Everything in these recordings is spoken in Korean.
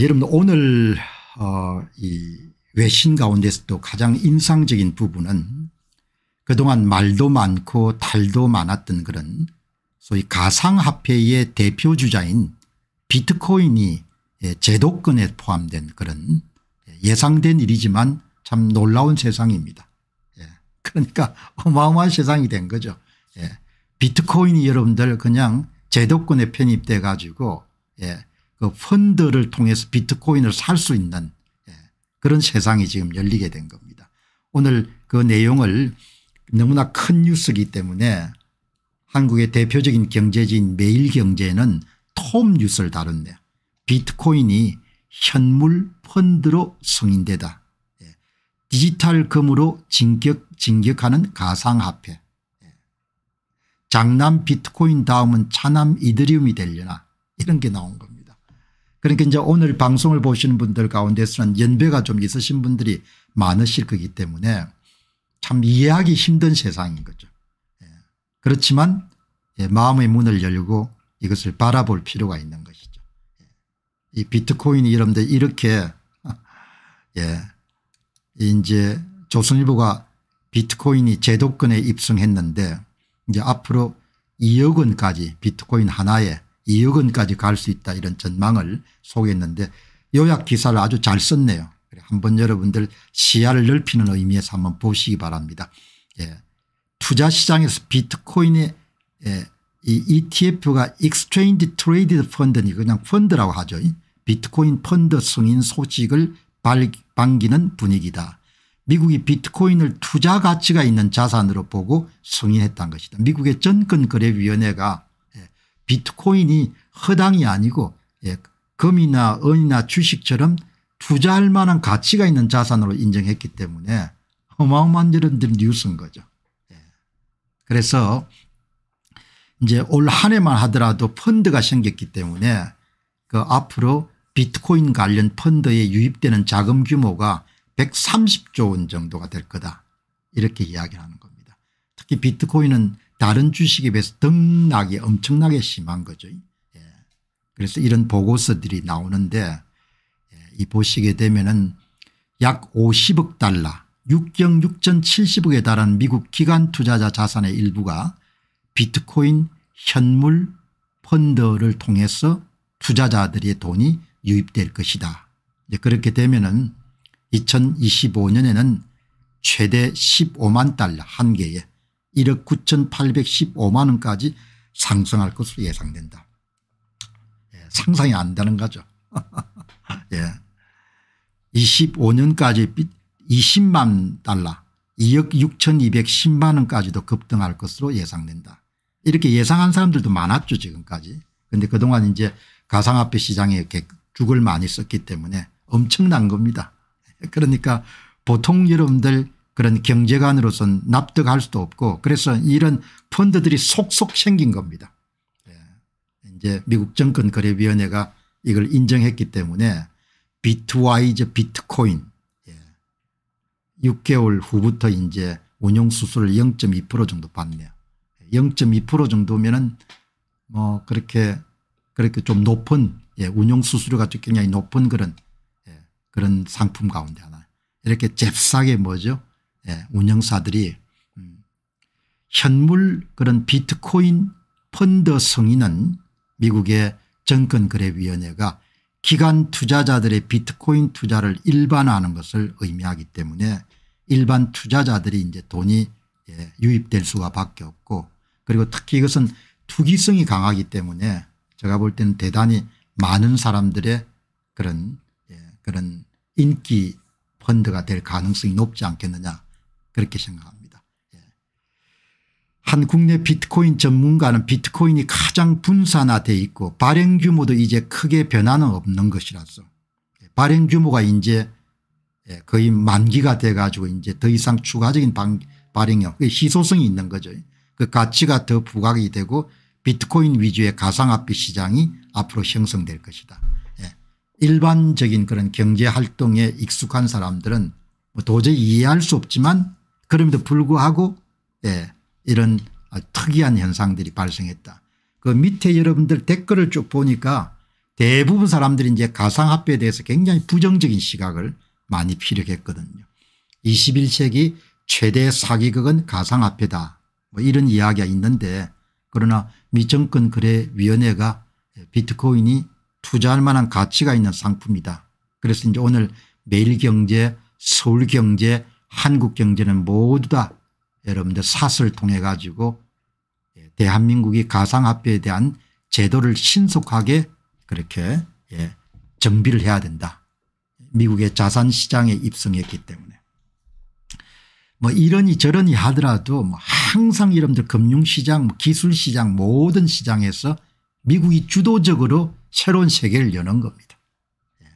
여러분 오늘 어이 외신 가운데서도 가장 인상적인 부분은 그동안 말도 많고 달도 많았던 그런 소위 가상화폐의 대표 주자인 비트코인이 예, 제도권에 포함된 그런 예, 예상된 일이지만 참 놀라운 세상입니다. 예, 그러니까 어마어마한 세상이 된 거죠. 비트코인이 여러분들 그냥 제도권에 편입돼 가지고 예, 그 펀드를 통해서 비트코인을 살 수 있는 예, 그런 세상이 지금 열리게 된 겁니다. 오늘 그 내용을 너무나 큰 뉴스이기 때문에 한국의 대표적인 경제지인 매일경제는 톰 뉴스를 다룬데 비트코인이 현물 펀드로 승인되다. 예, 디지털 금으로 진격, 진격하는 가상화폐. 예, 장남 비트코인 다음은 차남 이더리움이 되려나 이런 게 나온 겁니다. 그러니까 이제 오늘 방송을 보시는 분들 가운데서는 연배가 좀 있으신 분들이 많으실 거기 때문에 참 이해하기 힘든 세상인 거죠. 예. 그렇지만 예, 마음의 문을 열고 이것을 바라볼 필요가 있는 것이죠. 예. 이 비트코인이 이런데 이렇게 예 이제 조선일보가 비트코인이 제도권에 입성했는데 이제 앞으로 2억 원까지 비트코인 하나에 2억 원까지 갈 수 있다 이런 전망을 소개했는데 요약 기사를 아주 잘 썼네요. 한번 여러분들 시야를 넓히는 의미에서 한번 보시기 바랍니다. 예. 투자 시장에서 비트코인의 예. 이 ETF가 Exchange Traded Fund니 그냥 펀드라고 하죠. 비트코인 펀드 승인 소식을 반기는 분위기다. 미국이 비트코인을 투자 가치가 있는 자산으로 보고 승인했다는 것이다. 미국의 전권거래위원회가 비트코인이 허당이 아니고 예, 금이나 은이나 주식처럼 투자할 만한 가치가 있는 자산으로 인정했기 때문에 어마어마한 이런 뉴스인 거죠. 예. 그래서 이제 올한 해만 하더라도 펀드가 생겼기 때문에 그 앞으로 비트코인 관련 펀드에 유입되는 자금 규모가 130조 원 정도가 될 거다 이렇게 이야기를 하는 겁니다. 특히 비트코인은 다른 주식에 비해서 등락이 엄청나게 심한 거죠. 예. 그래서 이런 보고서들이 나오는데 예. 이 보시게 되면은 약 50억 달러 6경 6천 70억에 달한 미국 기관 투자자 자산의 일부가 비트코인 현물 펀드를 통해서 투자자들의 돈이 유입될 것이다. 그렇게 되면은 2025년에는 최대 15만 달러 한 개에 1억 9815만 원까지 상승할 것으로 예상된다. 예, 상상이 안 되는 거죠. 예. 25년까지 20만 달러 2억 6210만 원까지도 급등할 것으로 예상된다. 이렇게 예상한 사람들도 많았죠 지금까지. 그런데 그동안 이제 가상화폐 시장에 이렇게 죽을 많이 썼기 때문에 엄청난 겁니다. 그러니까 보통 여러분들 그런 경제관으로선 납득할 수도 없고 그래서 이런 펀드들이 속속 생긴 겁니다. 예. 이제 미국 정권거래위원회가 이걸 인정했기 때문에 비트와이즈 비트코인 6개월 예. 후부터 이제 운용수수를 0.2% 정도 받네요. 0.2% 정도면은 뭐 그렇게 그렇게 좀 높은 예, 운용수수료가 굉장히 높은 그런 예, 그런 상품 가운데 하나 이렇게 잽싸게 뭐죠 예, 운영사들이 음, 현물 그런 비트코인 펀드 성인은 미국의 정권거래위원회가 기관 투자자들의 비트코인 투자를 일반화하는 것을 의미하기 때문에 일반 투자자들이 이제 돈이 예, 유입될 수가 밖에 없고 그리고 특히 이것은 투기성이 강하기 때문에 제가 볼 때는 대단히 많은 사람들의 그런 예, 그런 인기 펀드가 될 가능성이 높지 않겠느냐 그렇게 생각합니다. 예. 한 국내 비트코인 전문가는 비트코인이 가장 분산화돼 있고 발행 규모도 이제 크게 변화는 없는 것이라서 예, 발행 규모가 이제 예, 거의 만기가 돼 가지고 이제 더 이상 추가적인 발행이 희소성이 있는 거죠. 그 가치가 더 부각이 되고 비트코인 위주의 가상화폐 시장이 앞으로 형성될 것이다. 일반적인 그런 경제활동에 익숙한 사람들은 뭐 도저히 이해할 수 없지만 그럼에도 불구하고 예, 이런 특이한 현상들이 발생했다. 그 밑에 여러분들 댓글을 쭉 보니까 대부분 사람들이 이제 가상화폐에 대해서 굉장히 부정적인 시각을 많이 피력했거든요. 21세기 최대 사기극은 가상화폐다 뭐 이런 이야기가 있는데 그러나 미정권 거래위원회가 비트코인이 투자할 만한 가치가 있는 상품이다. 그래서 이제 오늘 매일경제 서울경제 한국 경제는 모두 다 여러분들 사슬 통해 가지고 예, 대한민국이 가상화폐에 대한 제도를 신속하게 그렇게 예, 정비를 해야 된다. 미국의 자산시장에 입성했기 때문에. 뭐 이러니 저러니 하더라도 뭐 항상 여러분들 금융시장 뭐 기술시장 모든 시장에서 미국이 주도적으로 새로운 세계를 여는 겁니다. 예.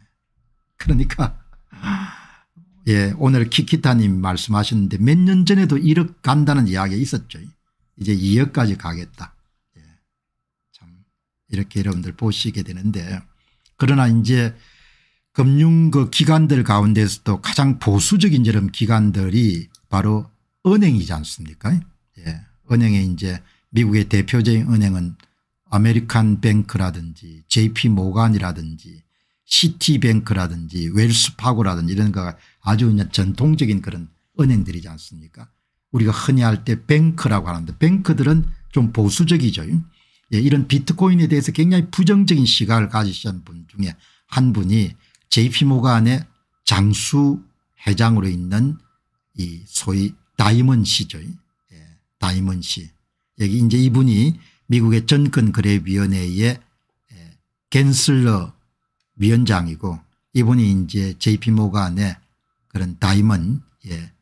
그러니까 예, 오늘 키키타님 말씀하셨는데 몇 년 전에도 1억 간다는 이야기가 있었죠. 이제 2억까지 가겠다. 예, 참 이렇게 여러분들 보시게 되는데 그러나 이제 금융 그 기관들 가운데서도 가장 보수적인 이런 기관들이 바로 은행이지 않습니까? 예, 은행에 이제 미국의 대표적인 은행은 아메리칸 뱅크라든지 JP 모간이라든지 시티뱅크라든지 웰스파고라든지 이런 거가 아주 그냥 전통적인 그런 은행들이지 않습니까 우리가 흔히 할 때 뱅크라고 하는데 뱅크들은 좀 보수적이죠. 예, 이런 비트코인에 대해서 굉장히 부정적인 시각을 가지신 분 중에 한 분이 JP모간의 장수 회장으로 있는 이 소위 다이먼 시죠 예, 다이먼 시 여기 이제 이분이 미국의 전권 거래위원회의 예, 겐슬러 위원장이고 이분이 이제 JP 모간의 그런 다이먼 예.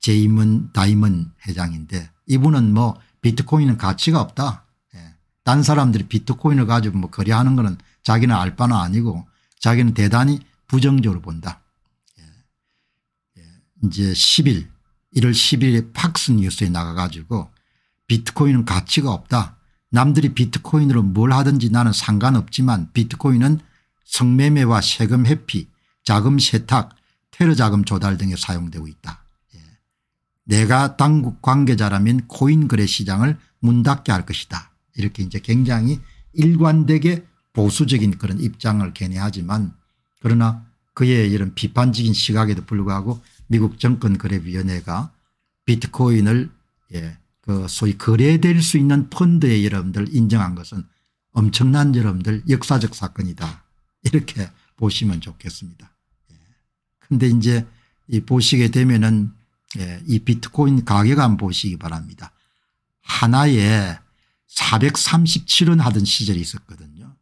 제이먼 다이먼 회장인데 이분은 뭐 비트코인은 가치가 없다. 예. 딴 사람들이 비트코인을 가지고 뭐 거래하는 거는 자기는 알 바는 아니고 자기는 대단히 부정적으로 본다. 예. 예 이제 10일 1월 10일에 팍스 뉴스에 나가 가지고 비트코인은 가치가 없다. 남들이 비트코인으로 뭘 하든지 나는 상관없지만 비트코인은 성매매와 세금 회피, 자금 세탁, 테러 자금 조달 등에 사용되고 있다. 예. 내가 당국 관계자라면 코인 거래 시장을 문 닫게 할 것이다. 이렇게 이제 굉장히 일관되게 보수적인 그런 입장을 견해하지만 그러나 그의 이런 비판적인 시각에도 불구하고 미국 정권거래위원회가 비트코인을 예, 그 소위 거래될 수 있는 펀드에 여러분들 인정한 것은 엄청난 여러분들 역사적 사건이다. 이렇게 보시면 좋겠습니다. 예. 근데 이제 이 보시게 되면은 예, 이 비트코인 가격 안 보시기 바랍니다. 하나에 437원 하던 시절이 있었거든요.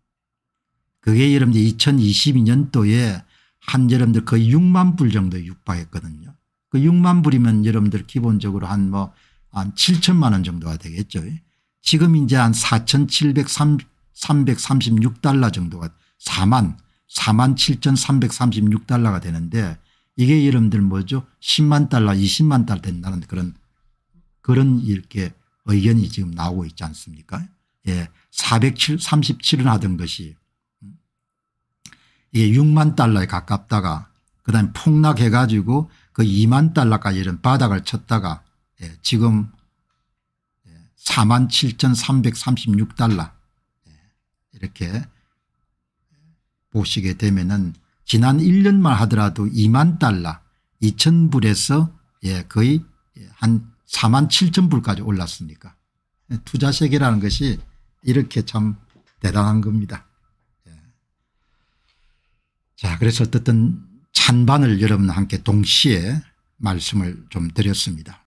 그게 여러분들 2022년도에 한 여러분들 거의 6만 불 정도 육박했거든요. 그 6만 불이면 여러분들 기본적으로 한 뭐한 뭐한 7천만 원 정도가 되겠죠. 지금 이제 한 4,736달러 정도가 4만 4만 7,336달러가 되는데 이게 여러분들 뭐죠 10만 달러 20만 달러 된다는 그런 그런 이렇게 의견이 지금 나오고 있지 않습니까 예, 437은 하던 것이 음, 이게 6만 달러에 가깝다가 그다음에 폭락해 가지고 그 2만 달러까지 이런 바닥을 쳤다가 예, 지금 4만 예, 7,336달러 예, 이렇게 보시게 되면은 지난 1년만 하더라도 2만 달러 2천 불에서 예, 거의 한 4만 7천 불까지 올랐습니까 예, 투자 세계라는 것이 이렇게 참 대단한 겁니다. 예. 자 그래서 어쨌든 찬반을 여러분과 함께 동시에 말씀을 좀 드렸습니다.